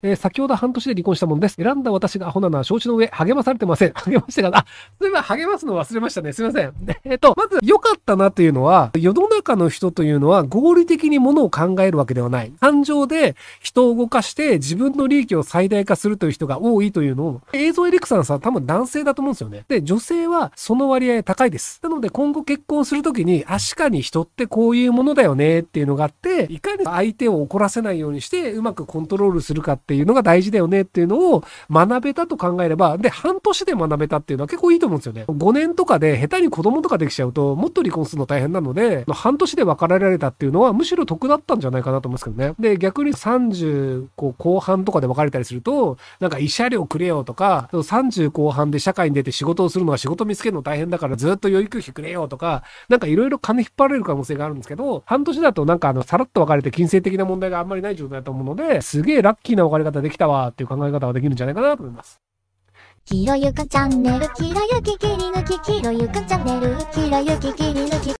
えー、先ほど半年で離婚したもんです。選んだ私がアホなのは承知の上、励まされてません。励ましてかなあ、そういえば励ますの忘れましたね。すいません。えっと、まず良かったなというのは、世の中の人というのは合理的にものを考えるわけではない。感情で人を動かして自分の利益を最大化するという人が多いというのを、映像エリクさんさん多分男性だと思うんですよね。で、女性はその割合高いです。なので今後結婚するときに、確かに人ってこういうものだよねっていうのがあって、いかに相手を怒らせないようにしてうまくコントロールするかってっていうのが大事だよねっていうのを学べたと考えれば、で、半年で学べたっていうのは結構いいと思うんですよね。5年とかで下手に子供とかできちゃうと、もっと離婚するの大変なので、半年で別れられたっていうのはむしろ得だったんじゃないかなと思うんですけどね。で、逆に30後半とかで別れたりすると、なんか慰謝料くれよとか、30後半で社会に出て仕事をするのは仕事見つけるの大変だからずっと裕育費くれよとか、なんかいろいろ金引っ張られる可能性があるんですけど、半年だとなんかあの、さらっと別れて金銭的な問題があんまりない状態だと思うので、すげえラッキーな別れ方できたわっていう考え方はできるんじゃないかなと思います。ゆかチャンネル、キろゆき切り抜き、キろゆかチャンネル、キろゆき切り抜き。